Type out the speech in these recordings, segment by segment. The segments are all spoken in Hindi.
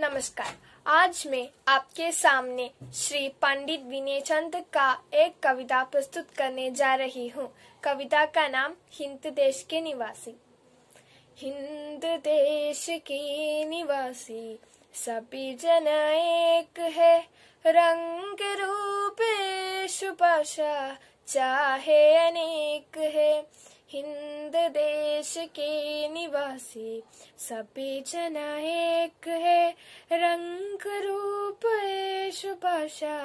नमस्कार आज मैं आपके सामने श्री पंडित विनय चंद का एक कविता प्रस्तुत करने जा रही हूँ कविता का नाम हिंद देश के निवासी हिंद देश के निवासी सभी जन एक है रंग रूप भाषा चाहे अनेक है देश के निवासी सभी जन एक है रंग रूप एश भाषा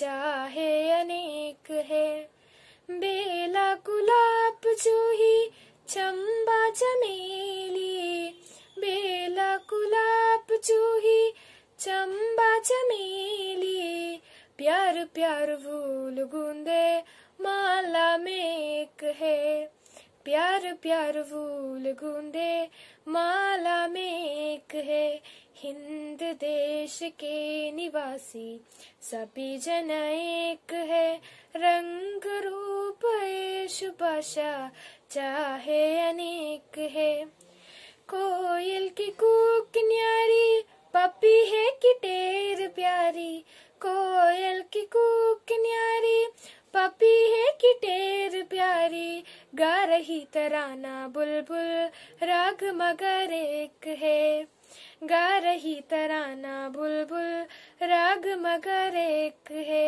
चाहे अनेक है बेला गुलाब ही चंबा चमेली बेला गुलाब ही चंबा चमेली प्यार प्यार फूल गूंदे माला में प्यार प्यार फूल गूंदे माला में एक है हिंद देश के निवासी सभी जन एक है रंग रूप ऐश भाषा चाहे अनेक है कोयल की कूक न्यारी पपी है कि टेर प्यारी कोयल की कूक न्यारी पपी है कि टेर गा रही तराना बुलबुल राग मगर एक है गा रही तराना बुलबुल राग मगर एक है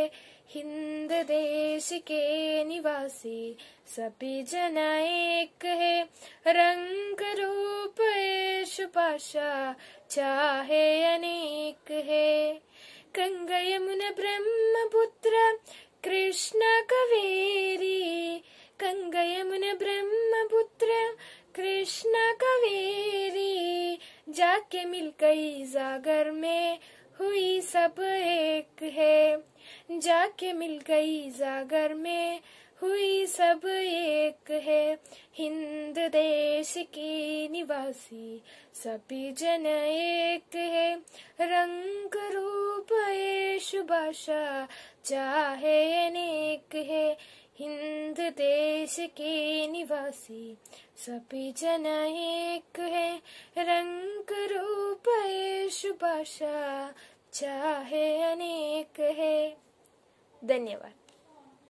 हिंद देश के निवासी सभी जन एक है रंग रूप पाशा चाहे अनेक है यमुन ब्रह्म पुत्र कृष्ण कबीर कृष्णा कवेरी जाके मिल गई जागर में हुई सब एक है जाके मिल गई जागर में हुई सब एक है हिंद देश की निवासी सभी जन एक है रंग रूप है शुभाषा चाहे अनेक है हिंद देश के निवासी सभी जन एक है रंग रूप ऐश भाषा चाहे अनेक है धन्यवाद